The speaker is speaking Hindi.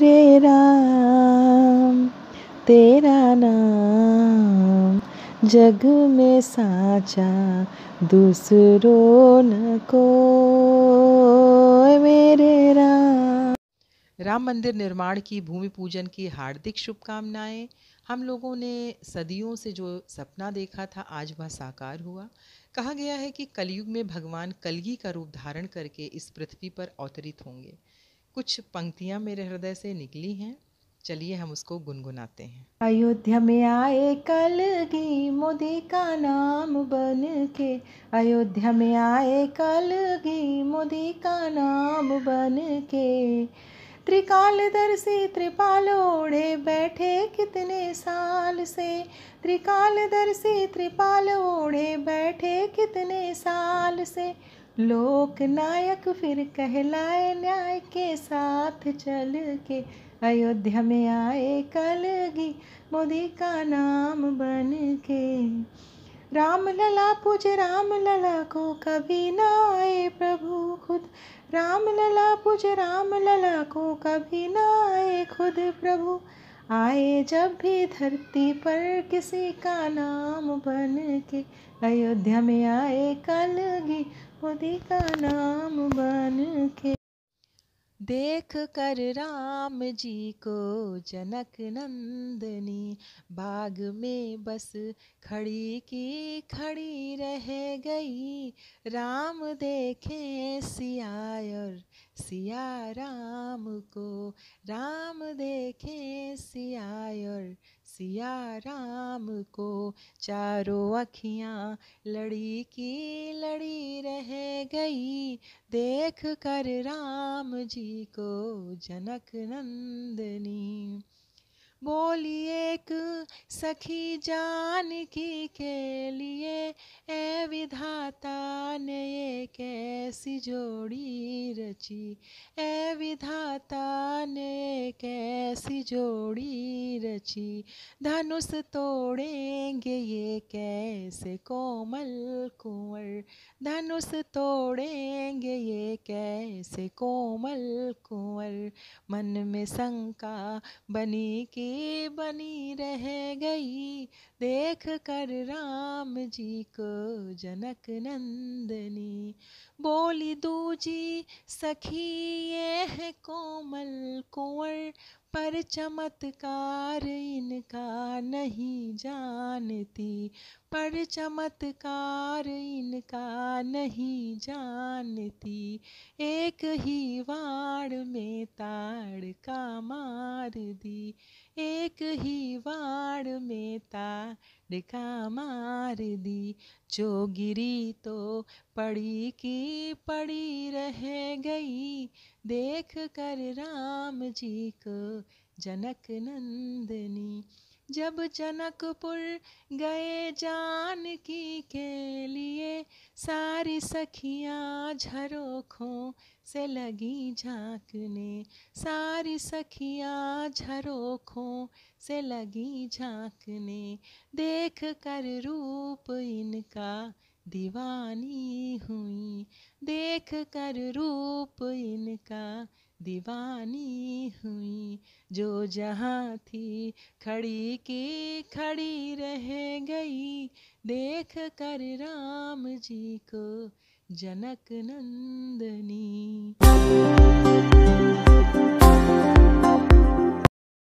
तेरे राम तेरा नाम जग में साचा दूसरों को मेरे राम राम मंदिर निर्माण की भूमि पूजन की हार्दिक शुभकामनाएं हम लोगों ने सदियों से जो सपना देखा था आज वह साकार हुआ कहा गया है कि कलयुग में भगवान कलगी का रूप धारण करके इस पृथ्वी पर अवतरित होंगे कुछ पंक्तियाँ मेरे हृदय से निकली हैं चलिए हम उसको गुनगुनाते हैं अयोध्या में आए कल घी मोदी का नाम बन के अयोध्या में आए कल घी मोदी का नाम बन के त्रिकाल त्रिकालदर्शी त्रिपाल ओढ़े बैठे कितने साल से त्रिकाल त्रिकालदर्शी त्रिपाल ओढ़े बैठे कितने साल से लोक नायक फिर कहलाए न्याय के साथ चल के अयोध्या में आए कलगी मोदी का नाम बन के राम लला पूज राम लला को कभी ना आए प्रभु खुद राम लला पूज राम लला को कभी ना आए खुद प्रभु आए जब भी धरती पर किसी का नाम बन के अयोध्या में आए कलगी मोदी का नाम बन के देख कर राम जी को जनक नंदनी बाग में बस खड़ी की खड़ी रह गई राम देखे सियाय और सिया राम को राम देखे सियाय और सिया राम को चारों अखियाँ लड़ी की लड़ी रह गई देख कर राम जी को जनक नंदनी बोली एक सखी जान की के लिए ए विधाता ने ये कैसी जोड़ी रची ए विधाता ने कैसी जोड़ी रची धनुष तोड़ेंगे ये कैसे कोमल कुंवर धनुष तोड़ेंगे ये कैसे कोमल कुंवर मन में शंका बनी के बनी रह गई देख कर राम जी को जनक नंदनी बोली दूजी सखी ये है कोमल कुंवर पर चमत्कार इनका नहीं जानती पर चमत्कार इनका नहीं जानती एक ही वार में ताड़ का मार दी एक ही वार में ताड़ का मार दी जो गिरी तो पड़ी की पड़ी रह गई देख कर राम जी को जनक नंदनी जब जनकपुर गए जान की के लिए सारी सखियाँ झरोखों से लगी झांकने सारी सखियाँ झरोखों से लगी झांकने देख कर रूप इनका दीवानी हुई देख कर रूप इनका दीवानी हुई जो जहाँ थी खड़ी की खड़ी रह गई देख कर राम जी को जनक नंदनी